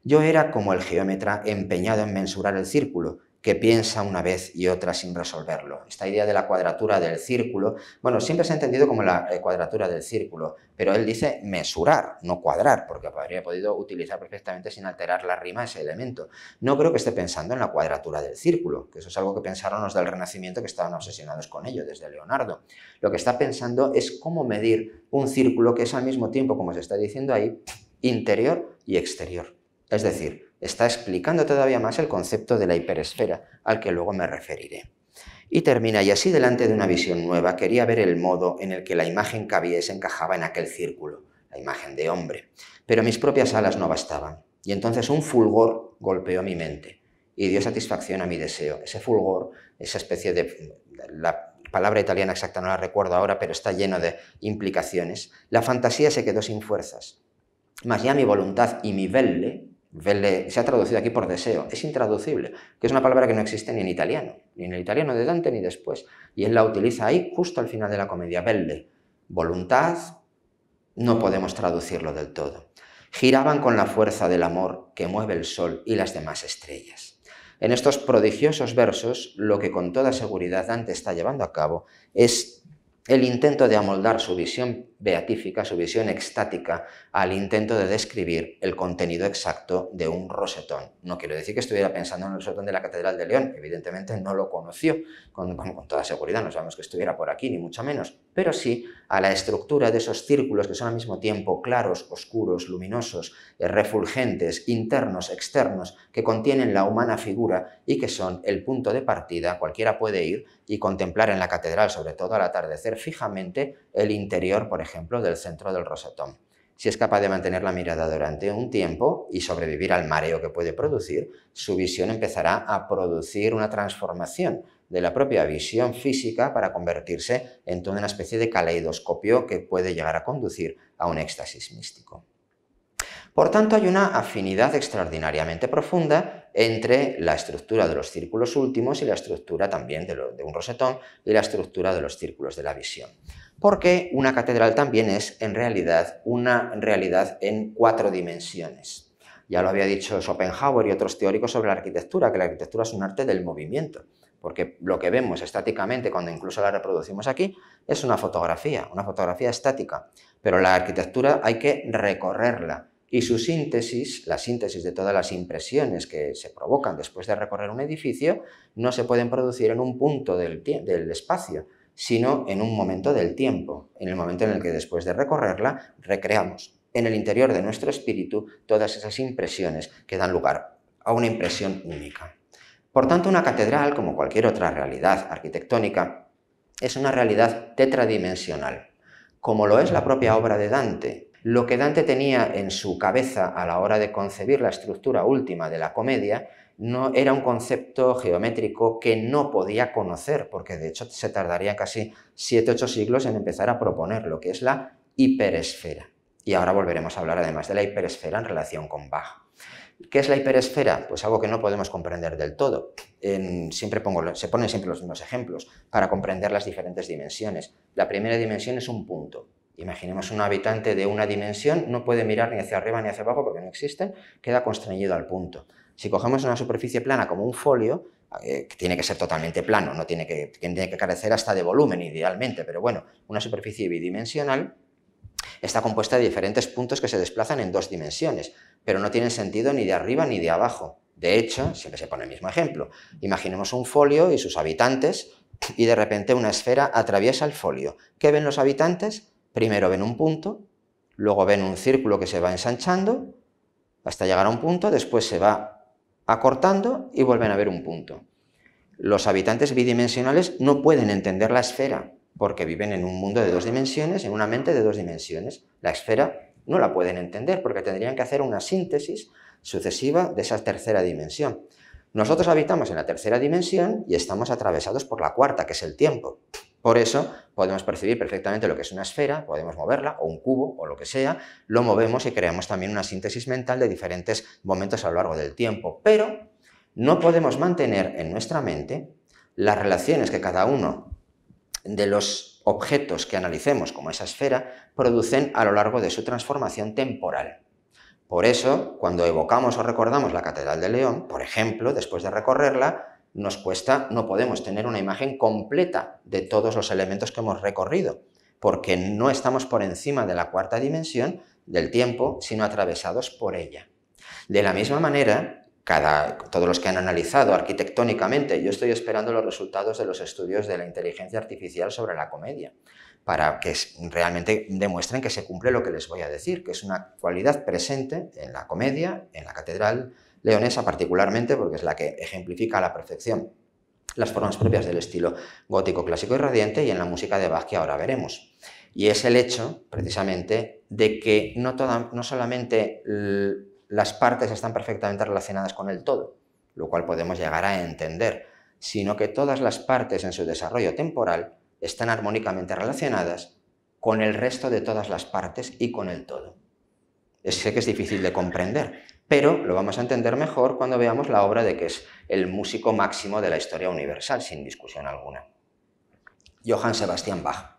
Yo era como el geómetra empeñado en mensurar el círculo, que piensa una vez y otra sin resolverlo. Esta idea de la cuadratura del círculo, bueno, siempre se ha entendido como la eh, cuadratura del círculo, pero él dice mesurar, no cuadrar, porque habría podido utilizar perfectamente sin alterar la rima ese elemento. No creo que esté pensando en la cuadratura del círculo, que eso es algo que pensaron los del Renacimiento que estaban obsesionados con ello, desde Leonardo. Lo que está pensando es cómo medir un círculo que es al mismo tiempo, como se está diciendo ahí, interior y exterior. Es decir, está explicando todavía más el concepto de la hiperesfera, al que luego me referiré. Y termina, y así delante de una visión nueva, quería ver el modo en el que la imagen que había se encajaba en aquel círculo, la imagen de hombre. Pero mis propias alas no bastaban, y entonces un fulgor golpeó mi mente y dio satisfacción a mi deseo. Ese fulgor, esa especie de... La palabra italiana exacta no la recuerdo ahora, pero está lleno de implicaciones. La fantasía se quedó sin fuerzas, más ya mi voluntad y mi velle Vele, se ha traducido aquí por deseo, es intraducible, que es una palabra que no existe ni en italiano, ni en el italiano de Dante ni después. Y él la utiliza ahí justo al final de la comedia, velle, voluntad, no podemos traducirlo del todo. Giraban con la fuerza del amor que mueve el sol y las demás estrellas. En estos prodigiosos versos, lo que con toda seguridad Dante está llevando a cabo es el intento de amoldar su visión beatífica, su visión extática, al intento de describir el contenido exacto de un rosetón. No quiero decir que estuviera pensando en el rosetón de la Catedral de León, evidentemente no lo conoció, con, toda seguridad, no sabemos que estuviera por aquí, ni mucho menos, pero sí a la estructura de esos círculos que son al mismo tiempo claros, oscuros, luminosos, eh, refulgentes, internos, externos, que contienen la humana figura y que son el punto de partida. Cualquiera puede ir y contemplar en la catedral, sobre todo al atardecer, fijamente el interior, por ejemplo, del centro del rosetón. Si es capaz de mantener la mirada durante un tiempo y sobrevivir al mareo que puede producir, su visión empezará a producir una transformación, de la propia visión física para convertirse en toda una especie de caleidoscopio que puede llegar a conducir a un éxtasis místico. Por tanto, hay una afinidad extraordinariamente profunda entre la estructura de los círculos últimos y la estructura también de, un rosetón y la estructura de los círculos de la visión. Porque una catedral también es, en realidad, una realidad en cuatro dimensiones. Ya lo había dicho Schopenhauer y otros teóricos sobre la arquitectura, que la arquitectura es un arte del movimiento porque lo que vemos estáticamente cuando incluso la reproducimos aquí es una fotografía, una fotografía estática, pero la arquitectura hay que recorrerla y su síntesis, la síntesis de todas las impresiones que se provocan después de recorrer un edificio, no se pueden producir en un punto del, espacio, sino en un momento del tiempo, en el momento en el que después de recorrerla recreamos en el interior de nuestro espíritu todas esas impresiones que dan lugar a una impresión única. Por tanto, una catedral, como cualquier otra realidad arquitectónica, es una realidad tetradimensional, como lo es la propia obra de Dante. Lo que Dante tenía en su cabeza a la hora de concebir la estructura última de la comedia no era un concepto geométrico que no podía conocer, porque de hecho se tardaría casi 7-8 siglos en empezar a proponer lo que es la hiperesfera. Y ahora volveremos a hablar además de la hiperesfera en relación con Bach. ¿Qué es la hiperesfera? Pues algo que no podemos comprender del todo. siempre pongo, se ponen siempre los mismos ejemplos para comprender las diferentes dimensiones. La primera dimensión es un punto. Imaginemos un habitante de una dimensión, no puede mirar ni hacia arriba ni hacia abajo porque no existen, queda constreñido al punto. Si cogemos una superficie plana como un folio, eh, que tiene que ser totalmente plano, no tiene que, tiene que carecer hasta de volumen idealmente, pero bueno, una superficie bidimensional está compuesta de diferentes puntos que se desplazan en dos dimensiones pero no tiene sentido ni de arriba ni de abajo. De hecho, siempre se pone el mismo ejemplo. Imaginemos un folio y sus habitantes, y de repente una esfera atraviesa el folio. ¿Qué ven los habitantes? Primero ven un punto, luego ven un círculo que se va ensanchando hasta llegar a un punto, después se va acortando y vuelven a ver un punto. Los habitantes bidimensionales no pueden entender la esfera porque viven en un mundo de dos dimensiones, en una mente de dos dimensiones. La esfera no la pueden entender porque tendrían que hacer una síntesis sucesiva de esa tercera dimensión. Nosotros habitamos en la tercera dimensión y estamos atravesados por la cuarta, que es el tiempo. Por eso podemos percibir perfectamente lo que es una esfera, podemos moverla, o un cubo, o lo que sea, lo movemos y creamos también una síntesis mental de diferentes momentos a lo largo del tiempo. Pero no podemos mantener en nuestra mente las relaciones que cada uno de los objetos que analicemos, como esa esfera, producen a lo largo de su transformación temporal. Por eso, cuando evocamos o recordamos la Catedral de León, por ejemplo, después de recorrerla, nos cuesta, no podemos tener una imagen completa de todos los elementos que hemos recorrido, porque no estamos por encima de la cuarta dimensión del tiempo, sino atravesados por ella. De la misma manera, todos los que han analizado arquitectónicamente, yo estoy esperando los resultados de los estudios de la inteligencia artificial sobre la comedia, para que realmente demuestren que se cumple lo que les voy a decir, que es una cualidad presente en la comedia, en la catedral leonesa particularmente, porque es la que ejemplifica a la perfección las formas propias del estilo gótico clásico y radiante y en la música de Bach que ahora veremos. Y es el hecho, precisamente, de que no solamente las partes están perfectamente relacionadas con el todo, lo cual podemos llegar a entender, sino que todas las partes en su desarrollo temporal están armónicamente relacionadas con el resto de todas las partes y con el todo. Sé que es difícil de comprender, pero lo vamos a entender mejor cuando veamos la obra de que es el músico máximo de la historia universal, sin discusión alguna. Johann Sebastian Bach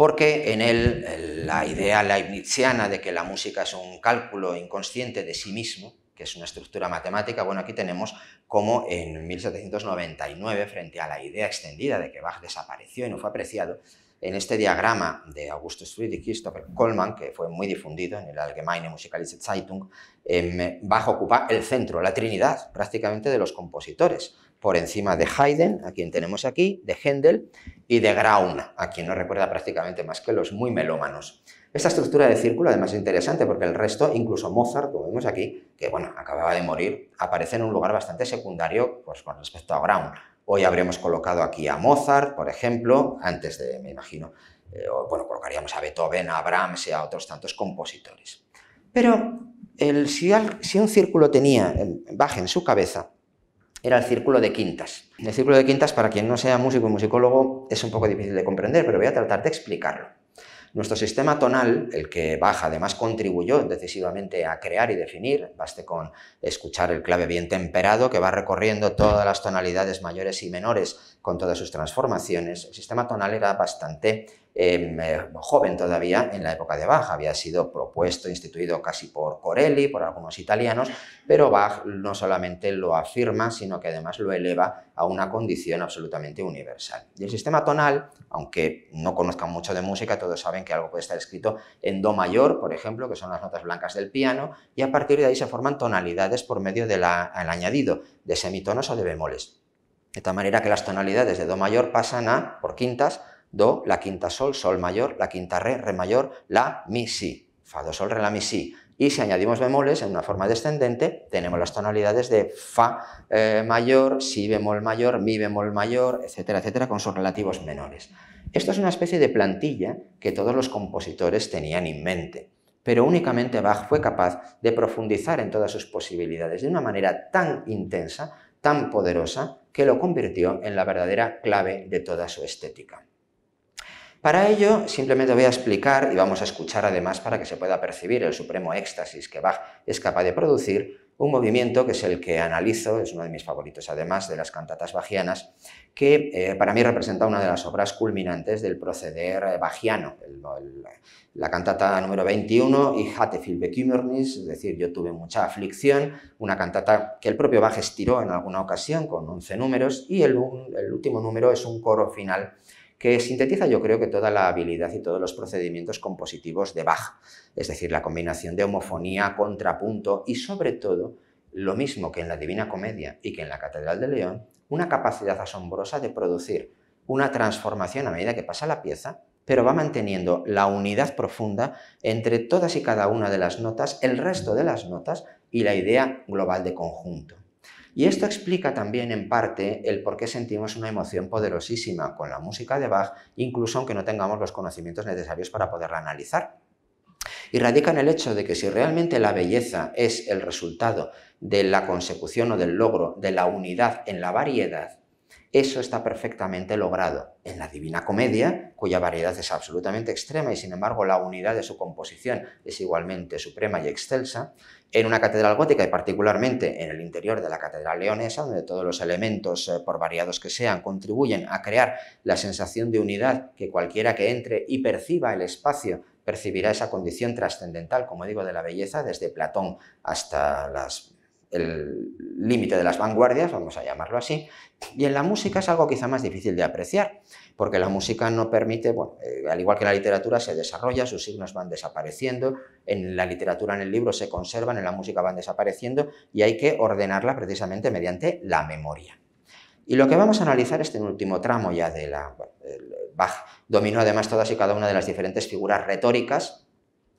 porque en él la idea leibniziana de que la música es un cálculo inconsciente de sí mismo, que es una estructura matemática, bueno, aquí tenemos como en 1799, frente a la idea extendida de que Bach desapareció y no fue apreciado, en este diagrama de Augustus Friedrich y Christopher Coleman, que fue muy difundido en el Allgemeine Musikalische Zeitung, em, Bach ocupa el centro, la trinidad prácticamente de los compositores por encima de Haydn, a quien tenemos aquí, de Händel, y de Graun, a quien no recuerda prácticamente más que los muy melómanos. Esta estructura de círculo además es interesante porque el resto, incluso Mozart, como vemos aquí, que bueno, acababa de morir, aparece en un lugar bastante secundario pues, con respecto a Graun. Hoy habríamos colocado aquí a Mozart, por ejemplo, antes de, me imagino, eh, bueno, colocaríamos a Beethoven, a Brahms y a otros tantos compositores. Pero el, si, si un círculo tenía eh, baje en su cabeza, era el círculo de quintas. El círculo de quintas, para quien no sea músico y musicólogo, es un poco difícil de comprender, pero voy a tratar de explicarlo. Nuestro sistema tonal, el que Baja además contribuyó decisivamente a crear y definir, baste con escuchar el clave bien temperado que va recorriendo todas las tonalidades mayores y menores con todas sus transformaciones, el sistema tonal era bastante Em, eh, joven todavía en la época de Bach. Había sido propuesto, instituido casi por Corelli, por algunos italianos, pero Bach no solamente lo afirma, sino que además lo eleva a una condición absolutamente universal. Y el sistema tonal, aunque no conozcan mucho de música, todos saben que algo puede estar escrito en do mayor, por ejemplo, que son las notas blancas del piano, y a partir de ahí se forman tonalidades por medio del añadido de semitonos o de bemoles. De tal manera que las tonalidades de do mayor pasan a, por quintas, do, la quinta sol, sol mayor, la quinta re, re mayor, la, mi, si, fa, do, sol, re, la, mi, si. Y si añadimos bemoles en una forma descendente, tenemos las tonalidades de fa eh, mayor, si bemol mayor, mi bemol mayor, etcétera, etcétera, con sus relativos menores. Esto es una especie de plantilla que todos los compositores tenían en mente pero únicamente Bach fue capaz de profundizar en todas sus posibilidades de una manera tan intensa, tan poderosa, que lo convirtió en la verdadera clave de toda su estética. Para ello, simplemente voy a explicar y vamos a escuchar además para que se pueda percibir el supremo éxtasis que Bach es capaz de producir, un movimiento que es el que analizo, es uno de mis favoritos además de las cantatas bajianas, que eh, para mí representa una de las obras culminantes del proceder eh, bajiano, la cantata número 21, y viel Bekümmernis, es decir, yo tuve mucha aflicción, una cantata que el propio Bach estiró en alguna ocasión con 11 números, y el último número es un coro final que sintetiza yo creo que toda la habilidad y todos los procedimientos compositivos de Bach, es decir, la combinación de homofonía, contrapunto y sobre todo, lo mismo que en la Divina Comedia y que en la Catedral de León, una capacidad asombrosa de producir una transformación a medida que pasa la pieza, pero va manteniendo la unidad profunda entre todas y cada una de las notas, el resto de las notas y la idea global de conjunto. Y esto explica también en parte el por qué sentimos una emoción poderosísima con la música de Bach, incluso aunque no tengamos los conocimientos necesarios para poderla analizar. Y radica en el hecho de que si realmente la belleza es el resultado de la consecución o del logro de la unidad en la variedad, eso está perfectamente logrado en la Divina Comedia, cuya variedad es absolutamente extrema y sin embargo la unidad de su composición es igualmente suprema y excelsa, en una catedral gótica y particularmente en el interior de la catedral leonesa, donde todos los elementos, eh, por variados que sean, contribuyen a crear la sensación de unidad que cualquiera que entre y perciba el espacio percibirá esa condición trascendental, como digo, de la belleza desde Platón hasta las el límite de las vanguardias, vamos a llamarlo así, y en la música es algo quizá más difícil de apreciar, porque la música no permite, bueno, eh, al igual que la literatura se desarrolla, sus signos van desapareciendo, en la literatura, en el libro se conservan, en la música van desapareciendo, y hay que ordenarla precisamente mediante la memoria. Y lo que vamos a analizar este último tramo ya de la... Bach dominó además todas y cada una de las diferentes figuras retóricas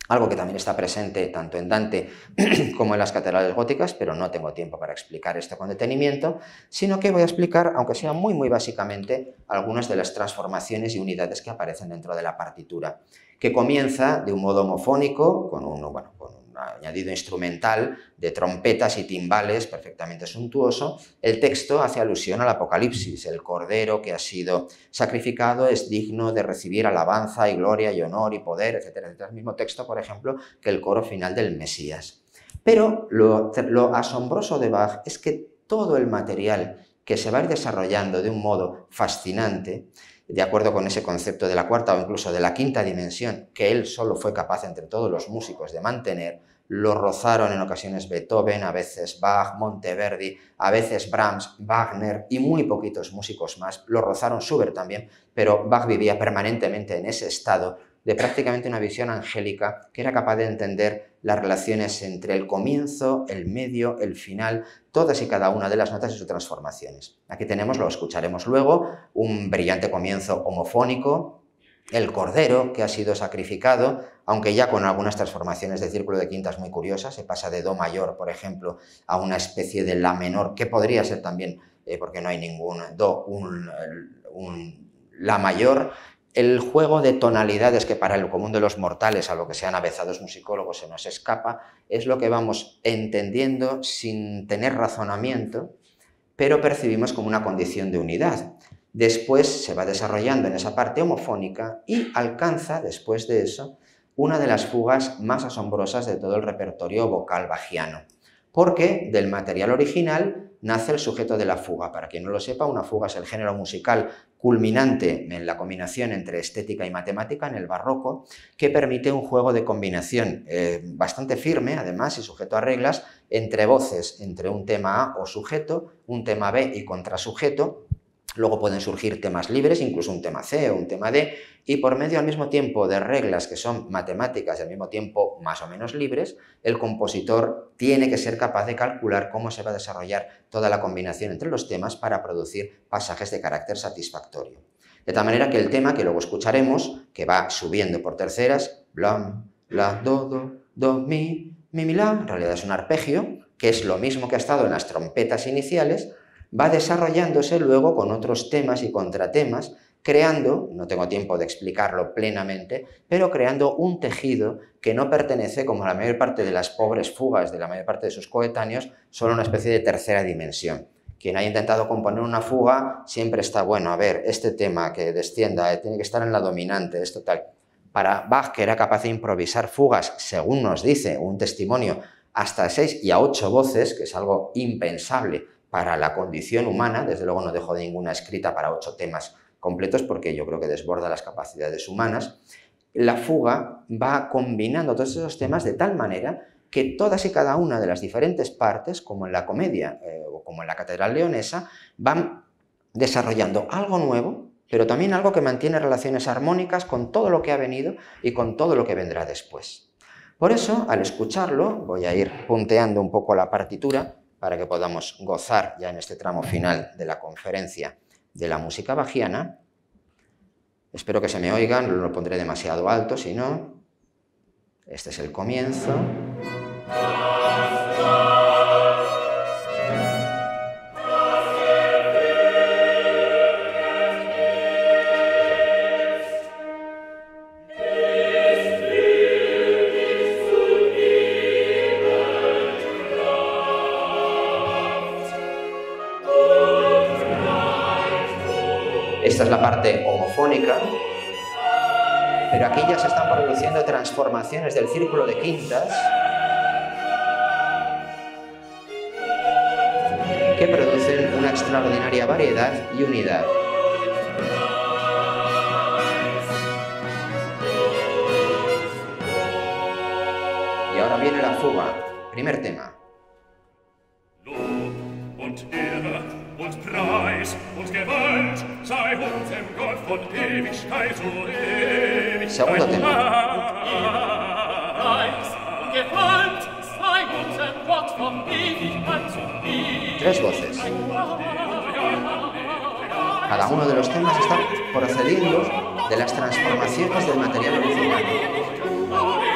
algo que también está presente tanto en Dante como en las catedrales góticas, pero no tengo tiempo para explicar esto con detenimiento, sino que voy a explicar, aunque sea muy muy básicamente, algunas de las transformaciones y unidades que aparecen dentro de la partitura, que comienza de un modo homofónico, con un, bueno, con un añadido instrumental de trompetas y timbales perfectamente suntuoso, el texto hace alusión al Apocalipsis. El cordero que ha sido sacrificado es digno de recibir alabanza y gloria y honor y poder, etcétera, El mismo texto, por ejemplo, que el coro final del Mesías. Pero lo asombroso de Bach es que todo el material que se va a ir desarrollando de un modo fascinante, de acuerdo con ese concepto de la cuarta o incluso de la quinta dimensión que él solo fue capaz entre todos los músicos de mantener, lo rozaron en ocasiones Beethoven, a veces Bach, Monteverdi, a veces Brahms, Wagner y muy poquitos músicos más. Lo rozaron Schubert también, pero Bach vivía permanentemente en ese estado de prácticamente una visión angélica que era capaz de entender las relaciones entre el comienzo, el medio, el final, todas y cada una de las notas y sus transformaciones. Aquí tenemos, lo escucharemos luego, un brillante comienzo homofónico, el cordero que ha sido sacrificado, aunque ya con algunas transformaciones de círculo de quintas muy curiosas, se pasa de do mayor, por ejemplo, a una especie de la menor, que podría ser también, eh, porque no hay ningún do, un, la mayor, el juego de tonalidades que para el común de los mortales, a lo que sean avezados musicólogos, se nos escapa, es lo que vamos entendiendo sin tener razonamiento, pero percibimos como una condición de unidad. Después se va desarrollando en esa parte homofónica y alcanza, después de eso, una de las fugas más asombrosas de todo el repertorio vocal bajiano, porque del material original nace el sujeto de la fuga. Para quien no lo sepa, una fuga es el género musical culminante en la combinación entre estética y matemática en el barroco, que permite un juego de combinación eh, bastante firme, además, y sujeto a reglas, entre voces, entre un tema A o sujeto, un tema B y contrasujeto, Luego pueden surgir temas libres, incluso un tema C o un tema D, y por medio al mismo tiempo de reglas que son matemáticas y al mismo tiempo más o menos libres, el compositor tiene que ser capaz de calcular cómo se va a desarrollar toda la combinación entre los temas para producir pasajes de carácter satisfactorio. De tal manera que el tema que luego escucharemos, que va subiendo por terceras, blam, la, do, do, do, mi, mi, mi, la, en realidad es un arpegio, que es lo mismo que ha estado en las trompetas iniciales, va desarrollándose luego con otros temas y contratemas, creando, no tengo tiempo de explicarlo plenamente, pero creando un tejido que no pertenece, como la mayor parte de las pobres fugas de la mayor parte de sus coetáneos, solo a una especie de tercera dimensión. Quien haya intentado componer una fuga siempre está, bueno, a ver, este tema que descienda, eh, tiene que estar en la dominante, esto tal. Para Bach, que era capaz de improvisar fugas, según nos dice un testimonio, hasta seis y a ocho voces, que es algo impensable para la condición humana, desde luego no dejo ninguna escrita para ocho temas completos porque yo creo que desborda las capacidades humanas, la fuga va combinando todos esos temas de tal manera que todas y cada una de las diferentes partes, como en la comedia eh, o como en la Catedral Leonesa, van desarrollando algo nuevo, pero también algo que mantiene relaciones armónicas con todo lo que ha venido y con todo lo que vendrá después. Por eso, al escucharlo, voy a ir punteando un poco la partitura, para que podamos gozar ya en este tramo final de la conferencia de la música bajiana. Espero que se me oigan, no lo pondré demasiado alto, si no, este es el comienzo. es la parte homofónica. Pero aquí ya se están produciendo transformaciones del círculo de quintas que producen una extraordinaria variedad y unidad. Y ahora viene la fuga, primer tema. Segundo tema. Tres voces. Cada uno de los temas está procediendo de las transformaciones del material original.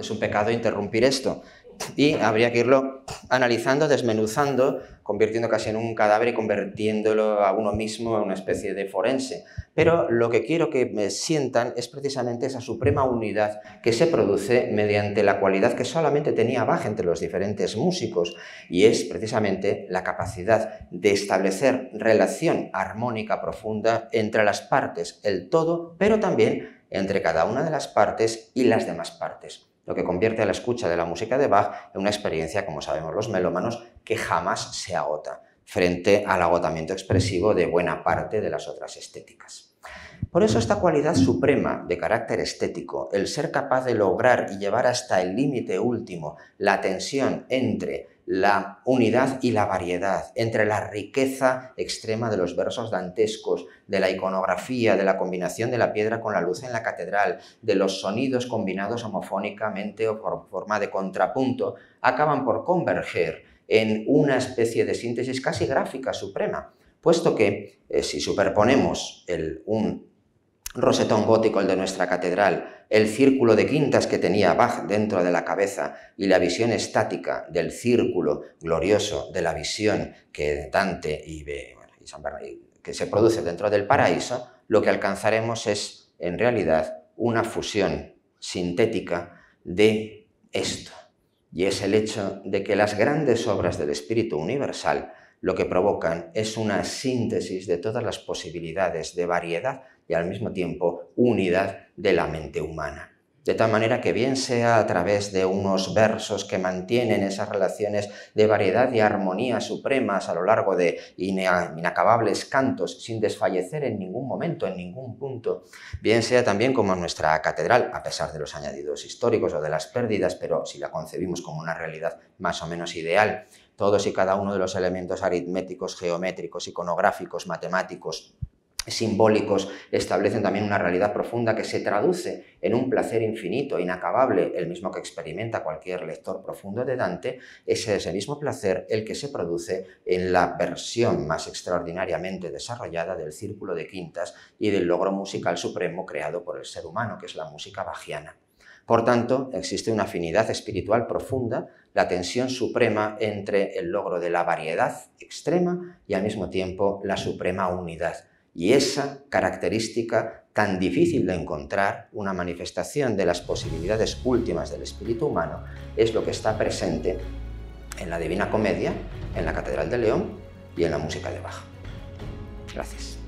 es un pecado interrumpir esto. Y habría que irlo analizando, desmenuzando, convirtiendo casi en un cadáver y convirtiéndolo a uno mismo en una especie de forense. Pero lo que quiero que me sientan es precisamente esa suprema unidad que se produce mediante la cualidad que solamente tenía baja entre los diferentes músicos, y es precisamente la capacidad de establecer relación armónica profunda entre las partes, el todo, pero también entre cada una de las partes y las demás partes lo que convierte a la escucha de la música de Bach en una experiencia, como sabemos los melómanos, que jamás se agota, frente al agotamiento expresivo de buena parte de las otras estéticas. Por eso esta cualidad suprema de carácter estético, el ser capaz de lograr y llevar hasta el límite último la tensión entre la unidad y la variedad, entre la riqueza extrema de los versos dantescos, de la iconografía, de la combinación de la piedra con la luz en la catedral, de los sonidos combinados homofónicamente o por forma de contrapunto, acaban por converger en una especie de síntesis casi gráfica suprema, puesto que eh, si superponemos el, un rosetón gótico el de nuestra catedral, el círculo de quintas que tenía Bach dentro de la cabeza y la visión estática del círculo glorioso de la visión que Dante y, que se produce dentro del paraíso, lo que alcanzaremos es en realidad una fusión sintética de esto, y es el hecho de que las grandes obras del espíritu universal lo que provocan es una síntesis de todas las posibilidades de variedad y al mismo tiempo unidad de la mente humana. De tal manera que bien sea a través de unos versos que mantienen esas relaciones de variedad y armonía supremas a lo largo de inacabables cantos sin desfallecer en ningún momento, en ningún punto, bien sea también como nuestra catedral, a pesar de los añadidos históricos o de las pérdidas, pero si la concebimos como una realidad más o menos ideal, todos y cada uno de los elementos aritméticos, geométricos, iconográficos, matemáticos, simbólicos establecen también una realidad profunda que se traduce en un placer infinito, inacabable, el mismo que experimenta cualquier lector profundo de Dante, ese es el mismo placer el que se produce en la versión más extraordinariamente desarrollada del círculo de quintas y del logro musical supremo creado por el ser humano, que es la música bajiana. Por tanto, existe una afinidad espiritual profunda, la tensión suprema entre el logro de la variedad extrema y al mismo tiempo la suprema unidad y esa característica tan difícil de encontrar, una manifestación de las posibilidades últimas del espíritu humano, es lo que está presente en la Divina Comedia, en la Catedral de León y en la música de Baja. Gracias.